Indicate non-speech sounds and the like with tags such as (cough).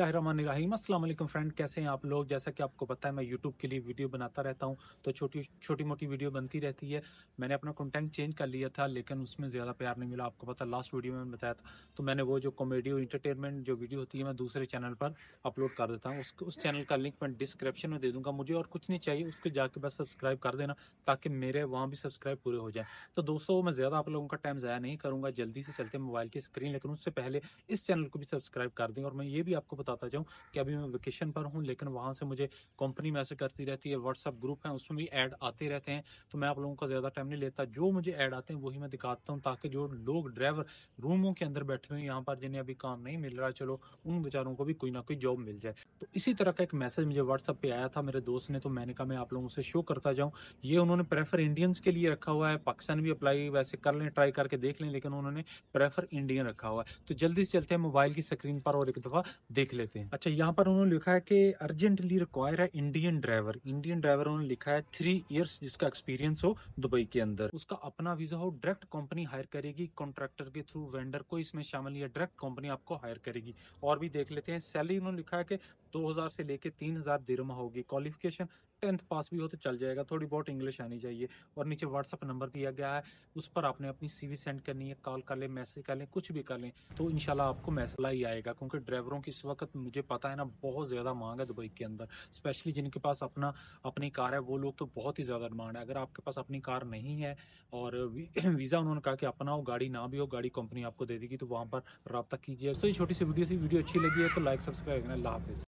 वालेकुम फ्रेंड कैसे हैं आप लोग जैसा कि आपको पता है मैं यूट्यूब के लिए वीडियो बनाता रहता हूं तो छोटी छोटी मोटी वीडियो बनती रहती है मैंने अपना कंटेंट चेंज कर लिया था लेकिन उसमें ज़्यादा प्यार नहीं मिला आपको पता लास्ट वीडियो में बताया था तो मैंने वो जो कॉमेडी और इंटरटेनमेंट जो वीडियो होती है मैं दूसरे चैनल पर अपलोड कर देता हूँ उस, उस चैनल का लिंक मैं डिस्क्रिप्शन में दे दूँगा मुझे और कुछ नहीं चाहिए उसको जाके बस सब्सक्राइब कर देना ताकि मेरे वहाँ भी सब्सक्राइब पूरे हो जाए तो दोस्तों मैं ज़्यादा आप लोगों का टाइम ज़ाया नहीं करूँगा जल्दी से चलते मोबाइल की स्क्रीन लेकिन उससे पहले इस चैनल को भी सब्सक्राइब कर दें और मैं ये भी आपको बताता जाऊँ कि अभी मैं वेकेशन पर हूँ लेकिन वहाँ से मुझे कंपनी मैसेज करती रहती है व्हाट्सअप ग्रुप है उसमें भी ऐड आते रहते हैं तो मैं आप लोगों का ज़्यादा टाइम नहीं लेता जो मुझे ऐड आते हैं वही मैं दिखाता हूँ ताकि जो लोग ड्राइवर रूमों के अंदर बैठे हुए यहाँ पर जिन्हें अभी काम नहीं मिल रहा चलो उन बेचारों को भी कोई ना कोई जॉब मिल जाए तो इसी तरह का एक मैसेज मुझे व्हाट्सअप पर आया था मेरे दोस्त ने तो मैंने कहा मैं आप लोगों से शो करता जाऊँ ये उन्होंने प्रेफर इंडियंस के लिए रखा हुआ है पाकिस्तान भी अप्लाई वैसे कर लें ट्राई करके देख लें लेकिन उन्होंने प्रेफर इंडियन रखा हुआ है तो जल्दी से चलते हैं मोबाइल की स्क्रीन पर और एक दफ़ा देख लेते हैं अच्छा यहाँ पर उन्होंने लिखा है कि अर्जेंटली रिक्वायर है इंडियन ड्राइवर इंडियन ड्राइवर उन्होंने लिखा है थ्री ईयर्स जिसका एक्सपीरियंस हो दुबई के अंदर उसका अपना वीजा हो डायरेक्ट कंपनी हायर करेगी कॉन्ट्रेक्टर के थ्रू वेंडर को इसमें शामिल या डायरेक्ट कंपनी आपको हायर करेगी और भी देख लेते हैं सैलरी उन्होंने लिखा है कि दो से लेकर तीन हज़ार होगी क्वालिफिकेशन टेंथ पास भी हो तो चल जाएगा थोड़ी बहुत इंग्लिश आनी चाहिए और नीचे व्हाट्सअप नंबर दिया गया है उस पर आपने अपनी सीवी सेंड करनी है कॉल कर ले मैसेज कर लें कुछ भी कर लें तो इनशाला आपको मैसेज ही आएगा क्योंकि ड्राइवरों की इस वक्त वक्त मुझे पता है ना बहुत ज़्यादा मांग है दुबई के अंदर स्पेशली जिनके पास अपना अपनी कार है वो लोग तो बहुत ही ज़्यादा डिमांड है अगर आपके पास अपनी कार नहीं है और वीज़ा (clears throat) उन्होंने कहा कि अपना हो गाड़ी ना भी हो गाड़ी कंपनी आपको दे देगी तो वहाँ पर रबता कीजिए तो ये छोटी सी वीडियो थी वीडियो अच्छी लगी है तो लाइक सब्सक्राइब करना हाफिज़